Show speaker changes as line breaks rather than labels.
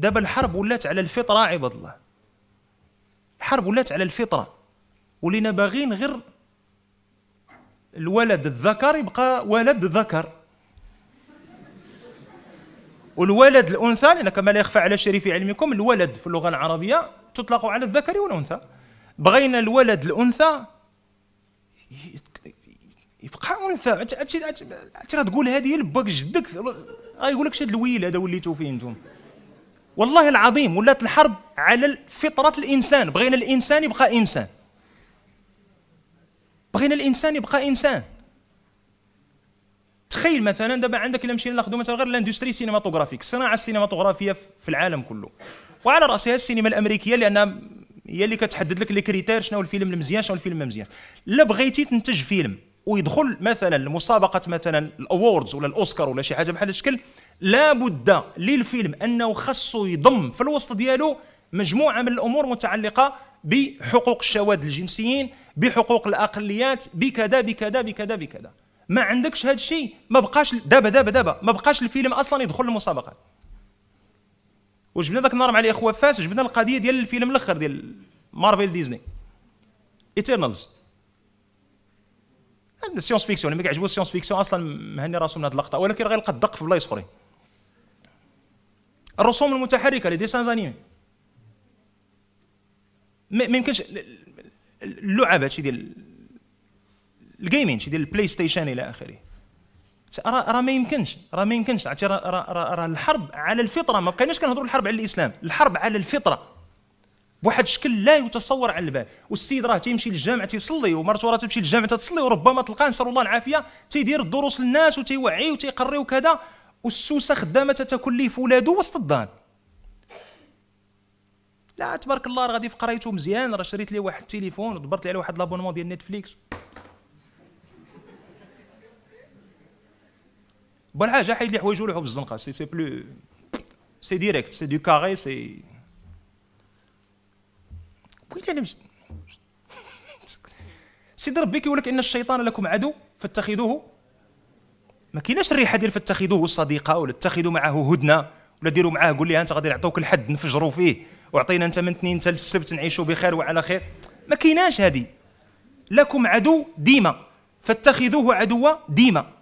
دابا الحرب ولات على الفطره عباد الله الحرب ولات على الفطره ولينا باغيين غير الولد الذكر يبقى ولد ذكر والولد الانثى لان كما لا يخفى على شريف علمكم الولد في اللغه العربيه تطلق على الذكر والانثى بغينا الولد الانثى يبقى انثى انت تقول هذه لباك جدك غايقول لك شاد الويل هذا وليتو فيه انتم والله العظيم ولات الحرب على فطرة الإنسان بغينا الإنسان يبقى إنسان بغينا الإنسان يبقى إنسان تخيل مثلا دابا عندك الا مشينا ناخذ مثلا غير لاندستري سينماتوغرافيك الصناعه السينماتوغرافيه في العالم كله وعلى راسها السينما الامريكيه لان هي اللي كتحدد لك لي كريتير شنو الفيلم المزيان شنو الفيلم المزيان لا بغيتي تنتج فيلم ويدخل مثلا لمسابقه مثلا الاووردز ولا الاوسكار ولا شي حاجه بحال الشكل لابد للفيلم انه خاصو يضم في الوسط ديالو مجموعه من الامور متعلقه بحقوق الشواذ الجنسيين بحقوق الاقليات بكذا بكذا بكذا بكذا ما عندكش هذا الشيء ما بقاش دابا دابا دابا ما بقاش الفيلم اصلا يدخل المسابقات وجبنا ذاك النهار مع الاخوه فاس جبنا القضيه ديال الفيلم الاخر ديال مارفل ديزني ايترنالز السيونس فيكسيون اللي ما كيعجبو السيونس فيكسيون اصلا مهني راسو من هذه اللقطه ولكن غير يلقى الدق في بلايص اخرين الرسوم المتحركه لي ديسان زانيمي ما يمكنش اللعب هادشي ديال الجيمين شي ديال البلاي ستيشن الى اخره راه راه ما يمكنش راه ما يمكنش عرفتي راه الحرب على الفطره ما بقيناش كنهضروا الحرب على الاسلام الحرب على الفطره بواحد الشكل لا يتصور على البال والسيد راه تيمشي للجامع تيصلي ومرته راه تمشي للجامع تتصلي وربما تلقاه نسال الله العافيه تيدير الدروس للناس وتيوعي وتيقري وكذا والسوسه خدامه تاكل ليه في ولادو وسط الدار لا تبارك الله راه غادي في قرايته مزيان راه شريت ليه واحد التليفون ودبرت ليه على واحد لابونمون ديال نتفليكس بون حاجه حيد لي حوايجو في الزنقه سي سي بلو سي ديريكت سي دو كاري سي بغيت يعني مش... سيد ربي كيقول لك ان الشيطان لكم عدو فاتخذوه ما كايناش الريحه ديال فاتخذوه صديقه ولا اتخذوا معه هدنه ولا ديروا معاه قول لي انت غادي نعطيوك الحد نفجروا فيه واعطينا انت من اثنين حتى للسبت نعيشوا بخير وعلى خير ما كايناش هذه لكم عدو ديما فاتخذوه عدوا ديما